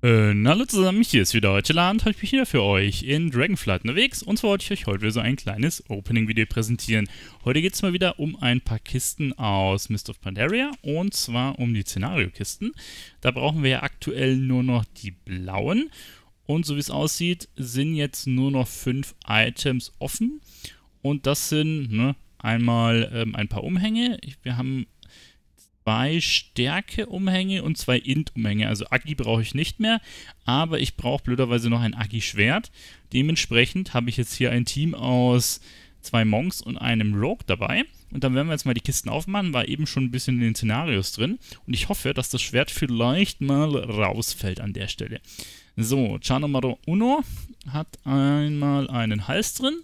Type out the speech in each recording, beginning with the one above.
Und äh, hallo zusammen, hier ist wieder heute Land, heute bin ich wieder für euch in Dragonflight unterwegs und zwar wollte ich euch heute wieder so ein kleines Opening-Video präsentieren. Heute geht es mal wieder um ein paar Kisten aus Mist of Pandaria und zwar um die Szenario-Kisten. Da brauchen wir ja aktuell nur noch die blauen und so wie es aussieht, sind jetzt nur noch fünf Items offen und das sind ne, einmal ähm, ein paar Umhänge. Wir haben zwei Stärke-Umhänge und zwei Int-Umhänge. Also Agi brauche ich nicht mehr, aber ich brauche blöderweise noch ein Agi-Schwert. Dementsprechend habe ich jetzt hier ein Team aus zwei Monks und einem Rogue dabei. Und dann werden wir jetzt mal die Kisten aufmachen, war eben schon ein bisschen in den Szenarios drin. Und ich hoffe, dass das Schwert vielleicht mal rausfällt an der Stelle. So, Chanomaro Uno hat einmal einen Hals drin.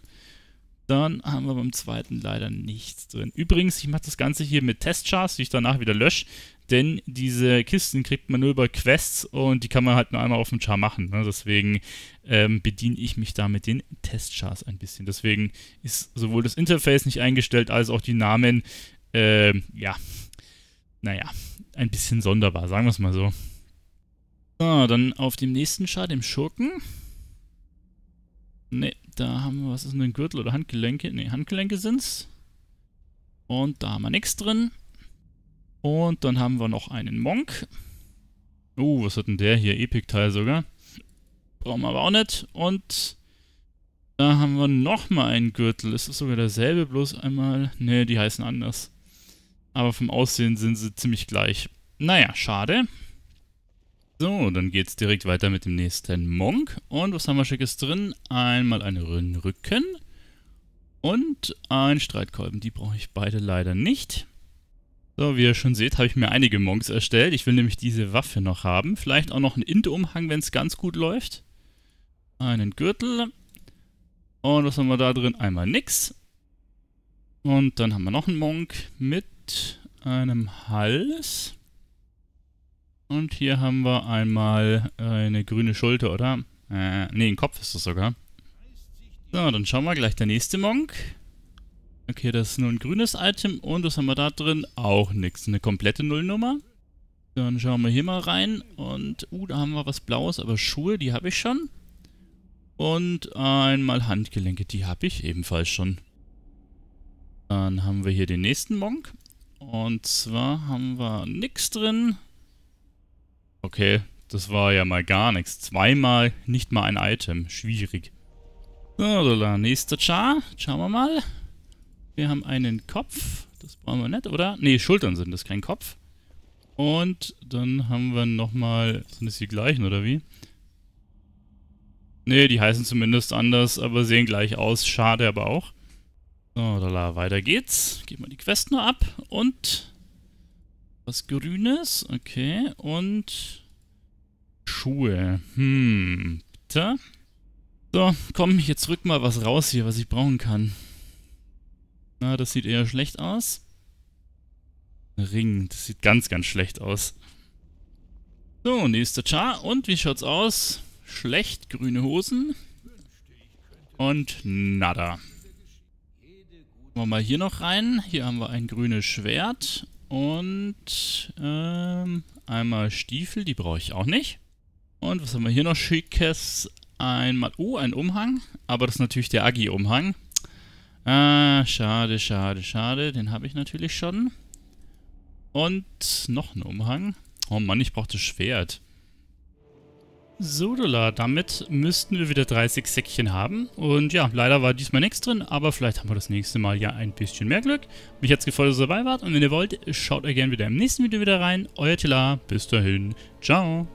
Dann haben wir beim zweiten leider nichts drin. Übrigens, ich mache das Ganze hier mit Testchars, die ich danach wieder lösche, denn diese Kisten kriegt man nur über Quests und die kann man halt nur einmal auf dem Char machen. Ne? Deswegen ähm, bediene ich mich da mit den Testchars ein bisschen. Deswegen ist sowohl das Interface nicht eingestellt, als auch die Namen, äh, ja, naja, ein bisschen sonderbar, sagen wir es mal so. So, dann auf dem nächsten Char, dem Schurken. Ne, da haben wir, was ist denn ein Gürtel oder Handgelenke? Ne, Handgelenke sind's. Und da haben wir nichts drin. Und dann haben wir noch einen Monk. Oh, uh, was hat denn der hier? Epic-Teil sogar. Brauchen wir aber auch nicht. Und da haben wir nochmal einen Gürtel. Ist das sogar derselbe, bloß einmal... Ne, die heißen anders. Aber vom Aussehen sind sie ziemlich gleich. Naja, schade. So, dann geht's direkt weiter mit dem nächsten Monk. Und was haben wir Schickes drin? Einmal einen Rücken und ein Streitkolben. Die brauche ich beide leider nicht. So, wie ihr schon seht, habe ich mir einige Monks erstellt. Ich will nämlich diese Waffe noch haben. Vielleicht auch noch einen Int-Umhang, wenn es ganz gut läuft. Einen Gürtel. Und was haben wir da drin? Einmal nix. Und dann haben wir noch einen Monk mit einem Hals. Und hier haben wir einmal äh, eine grüne Schulter, oder? Äh, ne, ein Kopf ist das sogar. So, dann schauen wir gleich der nächste Monk. Okay, das ist nur ein grünes Item. Und was haben wir da drin? Auch nichts. Eine komplette Nullnummer. Dann schauen wir hier mal rein. Und, uh, da haben wir was Blaues. Aber Schuhe, die habe ich schon. Und einmal Handgelenke, die habe ich ebenfalls schon. Dann haben wir hier den nächsten Monk. Und zwar haben wir nichts drin. Okay, das war ja mal gar nichts. Zweimal nicht mal ein Item. Schwierig. So, der nächster Char. Schauen wir mal. Wir haben einen Kopf. Das brauchen wir nicht, oder? Ne, Schultern sind das, kein Kopf. Und dann haben wir nochmal... Sind es die gleichen, oder wie? Ne, die heißen zumindest anders, aber sehen gleich aus. Schade aber auch. So, da weiter geht's. Gehen wir die Quest nur ab und was Grünes, okay. Und Schuhe. Hm, bitte. So, komm, jetzt rück mal was raus hier, was ich brauchen kann. Na, das sieht eher schlecht aus. Ring, das sieht ganz, ganz schlecht aus. So, nächster Char. Und wie schaut's aus? Schlecht, grüne Hosen. Und nada. Machen wir mal hier noch rein. Hier haben wir ein grünes Schwert. Und ähm, einmal Stiefel, die brauche ich auch nicht. Und was haben wir hier noch Schickes? Einmal, oh, ein Umhang. Aber das ist natürlich der Agi-Umhang. Ah, schade, schade, schade. Den habe ich natürlich schon. Und noch ein Umhang. Oh Mann, ich brauche das Schwert. So, Sodola, damit müssten wir wieder 30 Säckchen haben. Und ja, leider war diesmal nichts drin, aber vielleicht haben wir das nächste Mal ja ein bisschen mehr Glück. Mich hat es gefreut, dass ihr dabei wart und wenn ihr wollt, schaut euch gerne wieder im nächsten Video wieder rein. Euer Tila, bis dahin, ciao.